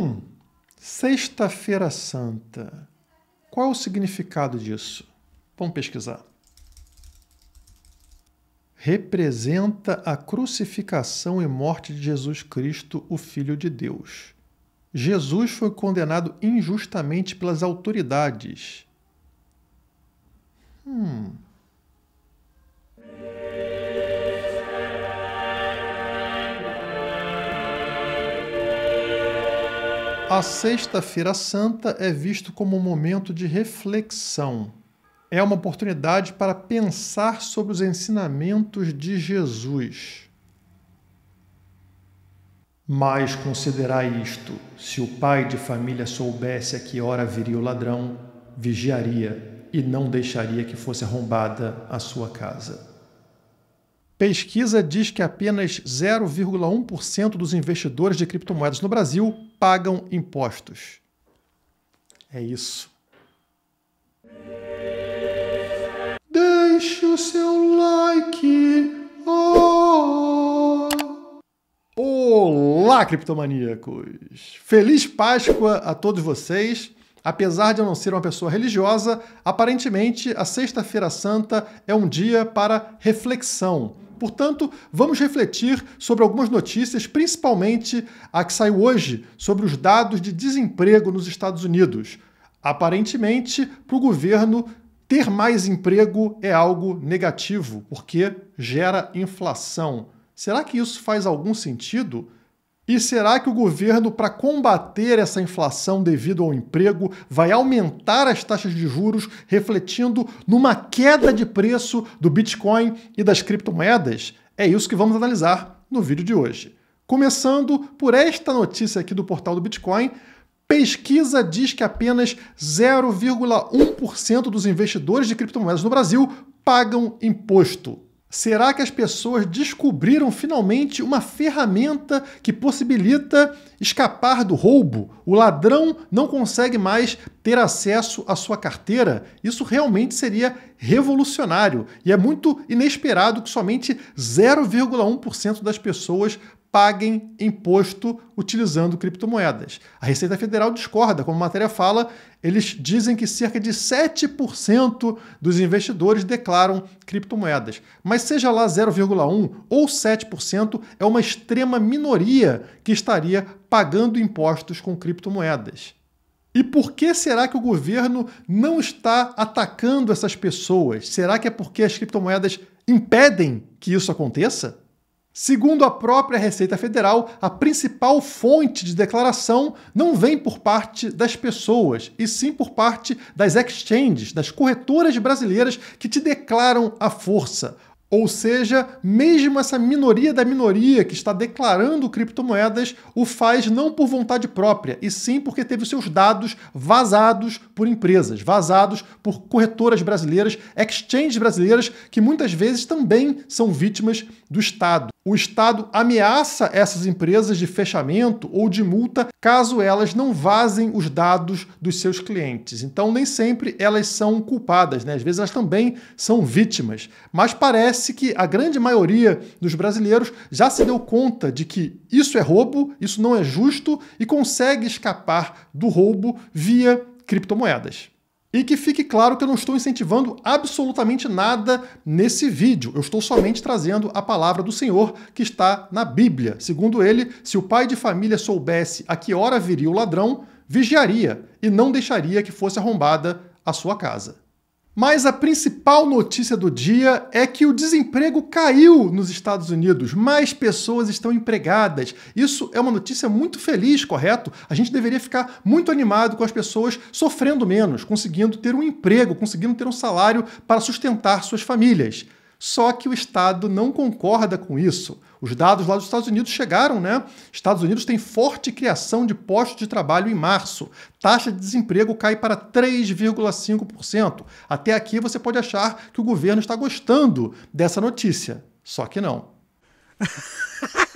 Então, Sexta-feira Santa. Qual o significado disso? Vamos pesquisar. Representa a crucificação e morte de Jesus Cristo, o Filho de Deus. Jesus foi condenado injustamente pelas autoridades. Hum. A Sexta-feira Santa é visto como um momento de reflexão. É uma oportunidade para pensar sobre os ensinamentos de Jesus. Mas considerai isto: se o pai de família soubesse a que hora viria o ladrão, vigiaria e não deixaria que fosse arrombada a sua casa. Pesquisa diz que apenas 0,1% dos investidores de criptomoedas no Brasil pagam impostos. É isso. Deixe o seu like. Oh. Olá, criptomaníacos! Feliz Páscoa a todos vocês. Apesar de eu não ser uma pessoa religiosa, aparentemente a Sexta-feira Santa é um dia para reflexão Portanto, vamos refletir sobre algumas notícias, principalmente a que saiu hoje sobre os dados de desemprego nos Estados Unidos. Aparentemente, para o governo, ter mais emprego é algo negativo, porque gera inflação. Será que isso faz algum sentido? E será que o governo, para combater essa inflação devido ao emprego, vai aumentar as taxas de juros, refletindo numa queda de preço do Bitcoin e das criptomoedas? É isso que vamos analisar no vídeo de hoje. Começando por esta notícia aqui do portal do Bitcoin. Pesquisa diz que apenas 0,1% dos investidores de criptomoedas no Brasil pagam imposto. Será que as pessoas descobriram finalmente uma ferramenta que possibilita escapar do roubo? O ladrão não consegue mais ter acesso à sua carteira? Isso realmente seria revolucionário e é muito inesperado que somente 0,1% das pessoas paguem imposto utilizando criptomoedas. A Receita Federal discorda, como a matéria fala, eles dizem que cerca de 7% dos investidores declaram criptomoedas. Mas seja lá 0,1 ou 7%, é uma extrema minoria que estaria pagando impostos com criptomoedas. E por que será que o governo não está atacando essas pessoas? Será que é porque as criptomoedas impedem que isso aconteça? Segundo a própria Receita Federal, a principal fonte de declaração não vem por parte das pessoas, e sim por parte das exchanges, das corretoras brasileiras que te declaram a força. Ou seja, mesmo essa minoria da minoria que está declarando criptomoedas o faz não por vontade própria, e sim porque teve seus dados vazados por empresas, vazados por corretoras brasileiras, exchanges brasileiras, que muitas vezes também são vítimas do Estado. O Estado ameaça essas empresas de fechamento ou de multa caso elas não vazem os dados dos seus clientes. Então, nem sempre elas são culpadas, né? às vezes elas também são vítimas. Mas parece que a grande maioria dos brasileiros já se deu conta de que isso é roubo, isso não é justo e consegue escapar do roubo via criptomoedas. E que fique claro que eu não estou incentivando absolutamente nada nesse vídeo. Eu estou somente trazendo a palavra do Senhor que está na Bíblia. Segundo ele, se o pai de família soubesse a que hora viria o ladrão, vigiaria e não deixaria que fosse arrombada a sua casa. Mas a principal notícia do dia é que o desemprego caiu nos Estados Unidos. Mais pessoas estão empregadas. Isso é uma notícia muito feliz, correto? A gente deveria ficar muito animado com as pessoas sofrendo menos, conseguindo ter um emprego, conseguindo ter um salário para sustentar suas famílias. Só que o Estado não concorda com isso. Os dados lá dos Estados Unidos chegaram, né? Estados Unidos tem forte criação de postos de trabalho em março. Taxa de desemprego cai para 3,5%. Até aqui você pode achar que o governo está gostando dessa notícia. Só que não.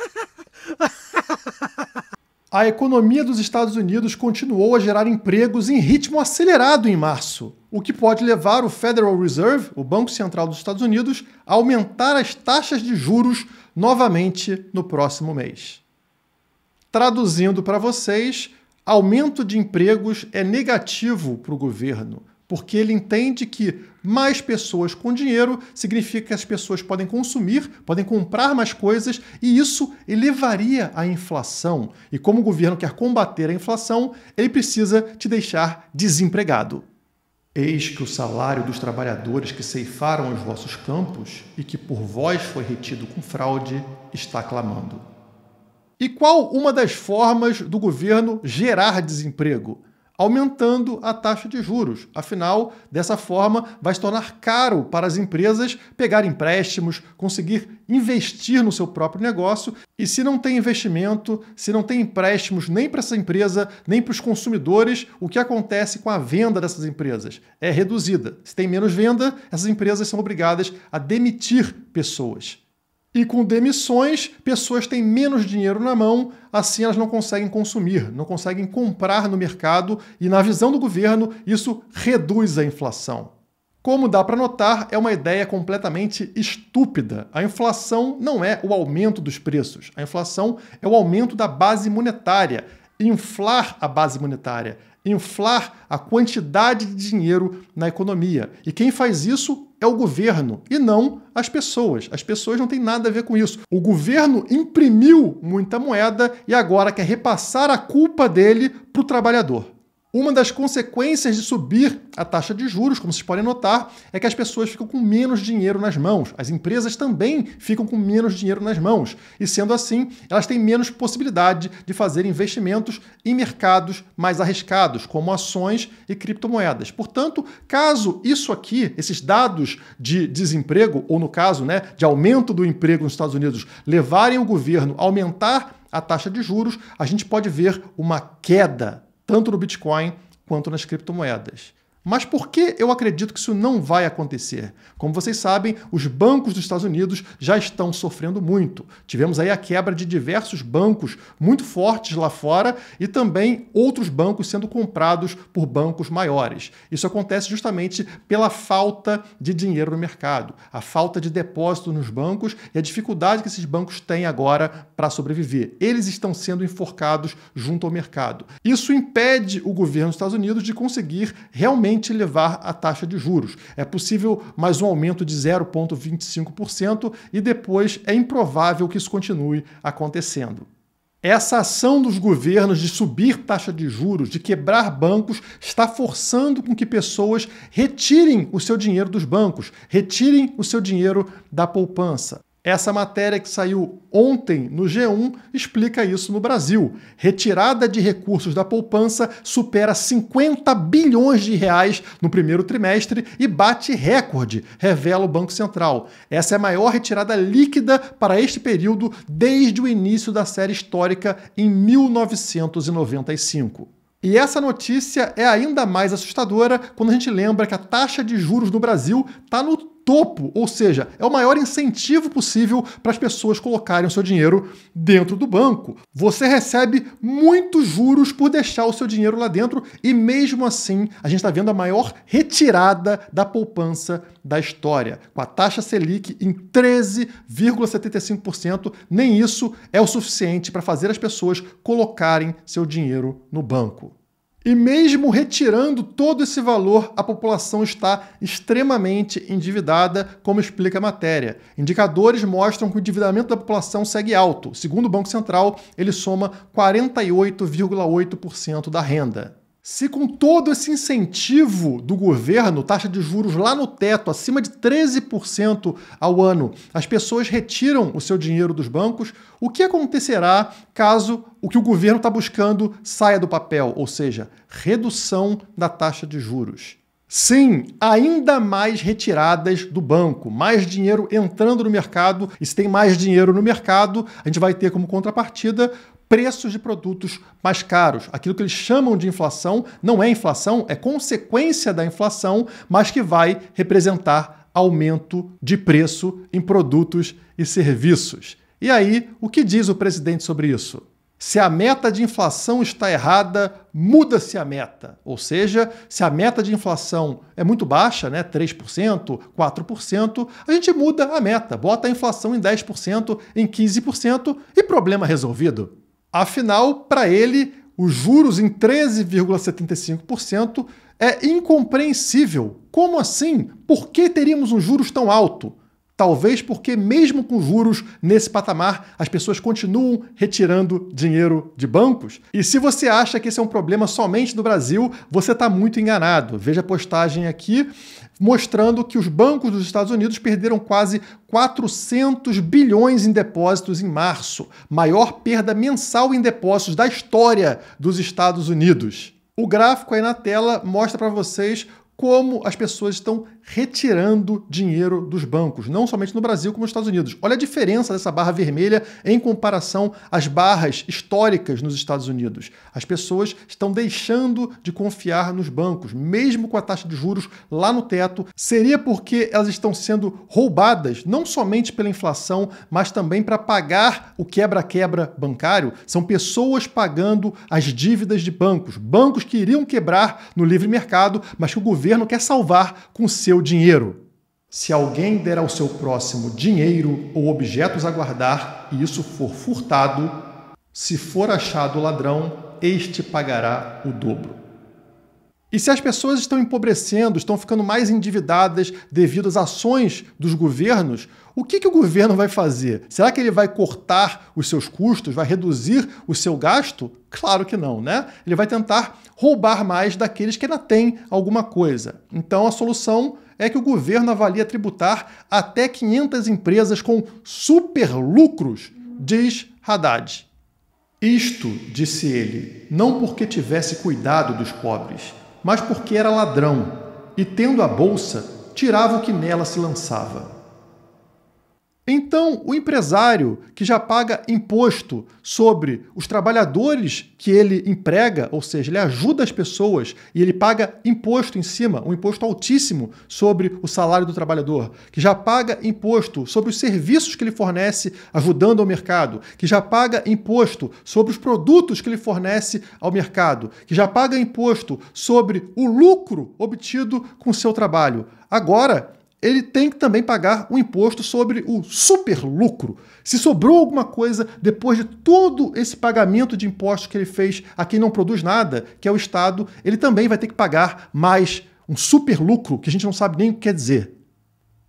a economia dos Estados Unidos continuou a gerar empregos em ritmo acelerado em março, o que pode levar o Federal Reserve, o Banco Central dos Estados Unidos, a aumentar as taxas de juros novamente no próximo mês. Traduzindo para vocês, aumento de empregos é negativo para o governo, porque ele entende que mais pessoas com dinheiro significa que as pessoas podem consumir, podem comprar mais coisas e isso elevaria a inflação. E como o governo quer combater a inflação, ele precisa te deixar desempregado. Eis que o salário dos trabalhadores que ceifaram os vossos campos e que por vós foi retido com fraude está clamando. E qual uma das formas do governo gerar desemprego? aumentando a taxa de juros. Afinal, dessa forma, vai se tornar caro para as empresas pegar empréstimos, conseguir investir no seu próprio negócio. E se não tem investimento, se não tem empréstimos nem para essa empresa, nem para os consumidores, o que acontece com a venda dessas empresas? É reduzida. Se tem menos venda, essas empresas são obrigadas a demitir pessoas. E com demissões, pessoas têm menos dinheiro na mão, assim elas não conseguem consumir, não conseguem comprar no mercado, e na visão do governo, isso reduz a inflação. Como dá para notar, é uma ideia completamente estúpida. A inflação não é o aumento dos preços, a inflação é o aumento da base monetária, inflar a base monetária, inflar a quantidade de dinheiro na economia. E quem faz isso é o governo e não as pessoas. As pessoas não têm nada a ver com isso. O governo imprimiu muita moeda e agora quer repassar a culpa dele para o trabalhador. Uma das consequências de subir a taxa de juros, como vocês podem notar, é que as pessoas ficam com menos dinheiro nas mãos. As empresas também ficam com menos dinheiro nas mãos. E sendo assim, elas têm menos possibilidade de fazer investimentos em mercados mais arriscados, como ações e criptomoedas. Portanto, caso isso aqui, esses dados de desemprego, ou no caso, né, de aumento do emprego nos Estados Unidos, levarem o governo a aumentar a taxa de juros, a gente pode ver uma queda tanto no Bitcoin quanto nas criptomoedas. Mas por que eu acredito que isso não vai acontecer? Como vocês sabem, os bancos dos Estados Unidos já estão sofrendo muito. Tivemos aí a quebra de diversos bancos muito fortes lá fora e também outros bancos sendo comprados por bancos maiores. Isso acontece justamente pela falta de dinheiro no mercado, a falta de depósito nos bancos e a dificuldade que esses bancos têm agora para sobreviver. Eles estão sendo enforcados junto ao mercado. Isso impede o governo dos Estados Unidos de conseguir realmente somente levar a taxa de juros. É possível mais um aumento de 0,25% e depois é improvável que isso continue acontecendo. Essa ação dos governos de subir taxa de juros, de quebrar bancos, está forçando com que pessoas retirem o seu dinheiro dos bancos, retirem o seu dinheiro da poupança. Essa matéria que saiu ontem no G1 explica isso no Brasil. Retirada de recursos da poupança supera 50 bilhões de reais no primeiro trimestre e bate recorde, revela o Banco Central. Essa é a maior retirada líquida para este período desde o início da série histórica em 1995. E essa notícia é ainda mais assustadora quando a gente lembra que a taxa de juros no Brasil está no topo, ou seja, é o maior incentivo possível para as pessoas colocarem o seu dinheiro dentro do banco. Você recebe muitos juros por deixar o seu dinheiro lá dentro e mesmo assim a gente está vendo a maior retirada da poupança da história, com a taxa Selic em 13,75%. Nem isso é o suficiente para fazer as pessoas colocarem seu dinheiro no banco. E mesmo retirando todo esse valor, a população está extremamente endividada, como explica a matéria. Indicadores mostram que o endividamento da população segue alto. Segundo o Banco Central, ele soma 48,8% da renda. Se com todo esse incentivo do governo, taxa de juros lá no teto, acima de 13% ao ano, as pessoas retiram o seu dinheiro dos bancos, o que acontecerá caso o que o governo está buscando saia do papel, ou seja, redução da taxa de juros? Sim, ainda mais retiradas do banco, mais dinheiro entrando no mercado, e se tem mais dinheiro no mercado, a gente vai ter como contrapartida preços de produtos mais caros. Aquilo que eles chamam de inflação não é inflação, é consequência da inflação, mas que vai representar aumento de preço em produtos e serviços. E aí, o que diz o presidente sobre isso? Se a meta de inflação está errada, muda-se a meta. Ou seja, se a meta de inflação é muito baixa, né, 3%, 4%, a gente muda a meta, bota a inflação em 10%, em 15% e problema resolvido. Afinal, para ele, os juros em 13,75% é incompreensível. Como assim? Por que teríamos um juros tão alto? Talvez porque, mesmo com juros nesse patamar, as pessoas continuam retirando dinheiro de bancos. E se você acha que esse é um problema somente do Brasil, você está muito enganado. Veja a postagem aqui mostrando que os bancos dos Estados Unidos perderam quase 400 bilhões em depósitos em março, maior perda mensal em depósitos da história dos Estados Unidos. O gráfico aí na tela mostra para vocês como as pessoas estão retirando dinheiro dos bancos, não somente no Brasil como nos Estados Unidos. Olha a diferença dessa barra vermelha em comparação às barras históricas nos Estados Unidos. As pessoas estão deixando de confiar nos bancos, mesmo com a taxa de juros lá no teto. Seria porque elas estão sendo roubadas não somente pela inflação, mas também para pagar o quebra-quebra bancário. São pessoas pagando as dívidas de bancos, bancos que iriam quebrar no livre mercado, mas que o governo quer salvar com seu teu dinheiro. Se alguém der ao seu próximo dinheiro ou objetos a guardar e isso for furtado, se for achado ladrão, este pagará o dobro. E se as pessoas estão empobrecendo, estão ficando mais endividadas devido às ações dos governos, o que, que o governo vai fazer? Será que ele vai cortar os seus custos, vai reduzir o seu gasto? Claro que não, né? Ele vai tentar roubar mais daqueles que ainda têm alguma coisa. Então a solução é que o governo avalia tributar até 500 empresas com superlucros, diz Haddad. Isto, disse ele, não porque tivesse cuidado dos pobres, mas porque era ladrão e, tendo a bolsa, tirava o que nela se lançava. Então, o empresário que já paga imposto sobre os trabalhadores que ele emprega, ou seja, ele ajuda as pessoas e ele paga imposto em cima, um imposto altíssimo sobre o salário do trabalhador, que já paga imposto sobre os serviços que ele fornece ajudando ao mercado, que já paga imposto sobre os produtos que ele fornece ao mercado, que já paga imposto sobre o lucro obtido com o seu trabalho. Agora, ele tem que também pagar um imposto sobre o superlucro. Se sobrou alguma coisa depois de todo esse pagamento de impostos que ele fez a quem não produz nada, que é o Estado, ele também vai ter que pagar mais um superlucro, que a gente não sabe nem o que quer dizer.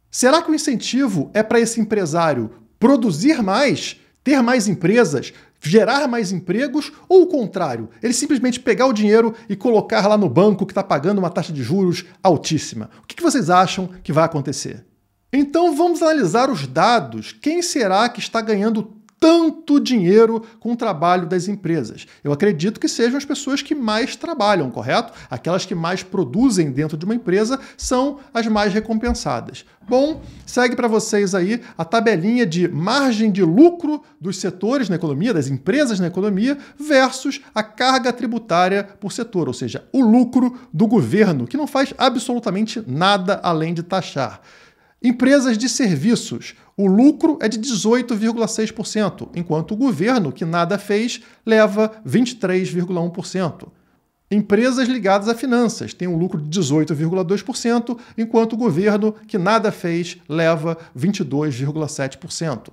Será que o incentivo é para esse empresário produzir mais, ter mais empresas, gerar mais empregos ou o contrário, ele simplesmente pegar o dinheiro e colocar lá no banco que está pagando uma taxa de juros altíssima? O que vocês acham que vai acontecer? Então vamos analisar os dados. Quem será que está ganhando tanto dinheiro com o trabalho das empresas? Eu acredito que sejam as pessoas que mais trabalham, correto? Aquelas que mais produzem dentro de uma empresa são as mais recompensadas. Bom, segue para vocês aí a tabelinha de margem de lucro dos setores na economia, das empresas na economia, versus a carga tributária por setor, ou seja, o lucro do governo, que não faz absolutamente nada além de taxar. Empresas de serviços, o lucro é de 18,6%, enquanto o governo, que nada fez, leva 23,1%. Empresas ligadas a finanças têm um lucro de 18,2%, enquanto o governo, que nada fez, leva 22,7%.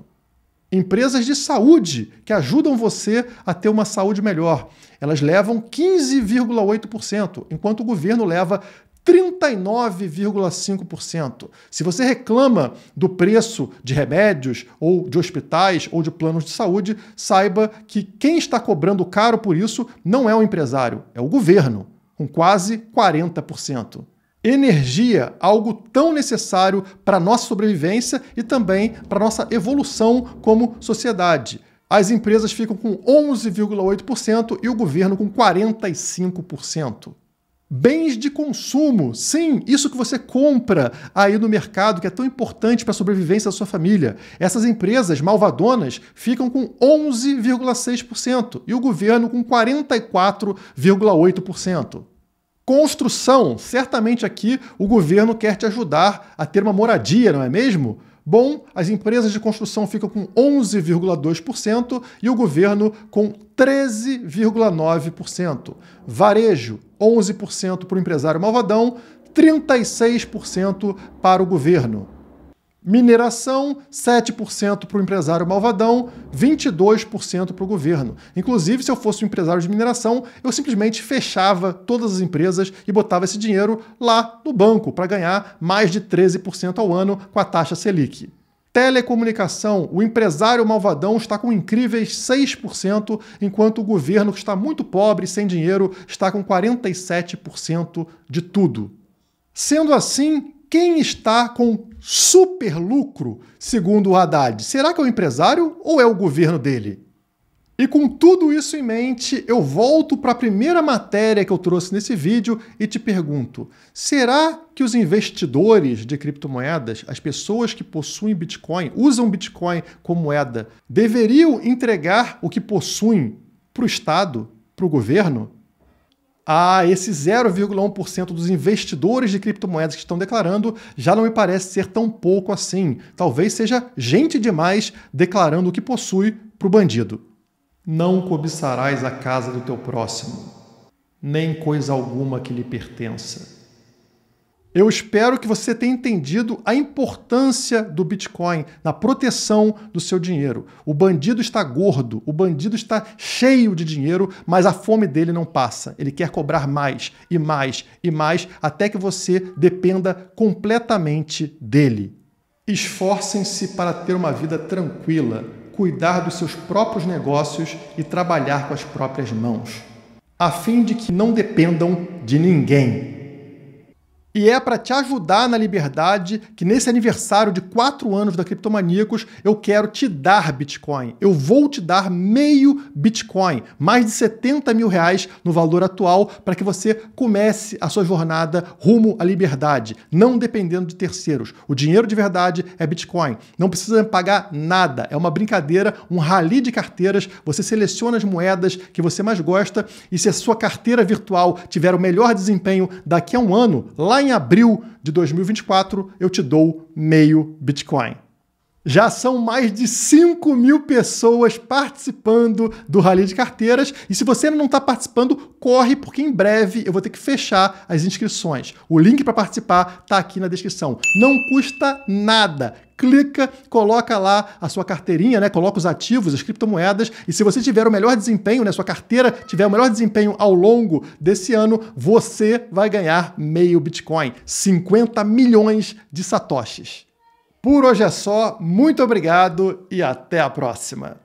Empresas de saúde que ajudam você a ter uma saúde melhor, elas levam 15,8%, enquanto o governo leva 39,5%. Se você reclama do preço de remédios ou de hospitais ou de planos de saúde, saiba que quem está cobrando caro por isso não é o empresário, é o governo, com quase 40%. Energia, algo tão necessário para a nossa sobrevivência e também para a nossa evolução como sociedade as empresas ficam com 11,8% e o governo com 45%. Bens de consumo, sim, isso que você compra aí no mercado, que é tão importante para a sobrevivência da sua família. Essas empresas malvadonas ficam com 11,6% e o governo com 44,8%. Construção, certamente aqui o governo quer te ajudar a ter uma moradia, não é mesmo? Bom, as empresas de construção ficam com 11,2% e o governo com 13,9%. Varejo, 11% para o empresário malvadão, 36% para o governo. Mineração, 7% para o empresário malvadão, 22% para o governo. Inclusive, se eu fosse um empresário de mineração, eu simplesmente fechava todas as empresas e botava esse dinheiro lá no banco para ganhar mais de 13% ao ano com a taxa Selic. Telecomunicação, o empresário malvadão está com incríveis 6%, enquanto o governo, que está muito pobre, sem dinheiro, está com 47% de tudo. Sendo assim, quem está com super lucro, segundo o Haddad? Será que é o empresário ou é o governo dele? E com tudo isso em mente, eu volto para a primeira matéria que eu trouxe nesse vídeo e te pergunto: será que os investidores de criptomoedas, as pessoas que possuem Bitcoin, usam Bitcoin como moeda, deveriam entregar o que possuem para o Estado, para o governo? Ah, esse 0,1% dos investidores de criptomoedas que estão declarando já não me parece ser tão pouco assim. Talvez seja gente demais declarando o que possui para o bandido. Não cobiçarás a casa do teu próximo, nem coisa alguma que lhe pertença. Eu espero que você tenha entendido a importância do Bitcoin na proteção do seu dinheiro. O bandido está gordo, o bandido está cheio de dinheiro, mas a fome dele não passa. Ele quer cobrar mais e mais e mais até que você dependa completamente dele. Esforcem-se para ter uma vida tranquila cuidar dos seus próprios negócios e trabalhar com as próprias mãos, a fim de que não dependam de ninguém. E é para te ajudar na liberdade que nesse aniversário de quatro anos da Criptomaníacos eu quero te dar Bitcoin. Eu vou te dar meio Bitcoin, mais de 70 mil reais no valor atual, para que você comece a sua jornada rumo à liberdade, não dependendo de terceiros. O dinheiro de verdade é Bitcoin. Não precisa pagar nada. É uma brincadeira, um rally de carteiras. Você seleciona as moedas que você mais gosta e se a sua carteira virtual tiver o melhor desempenho daqui a um ano, lá em abril de 2024 eu te dou meio Bitcoin. Já são mais de 5 mil pessoas participando do Rally de Carteiras. E se você ainda não está participando, corre, porque em breve eu vou ter que fechar as inscrições. O link para participar está aqui na descrição. Não custa nada clica, coloca lá a sua carteirinha, né? Coloca os ativos, as criptomoedas, e se você tiver o melhor desempenho, né? Sua carteira tiver o melhor desempenho ao longo desse ano, você vai ganhar meio Bitcoin, 50 milhões de satoshis. Por hoje é só, muito obrigado e até a próxima!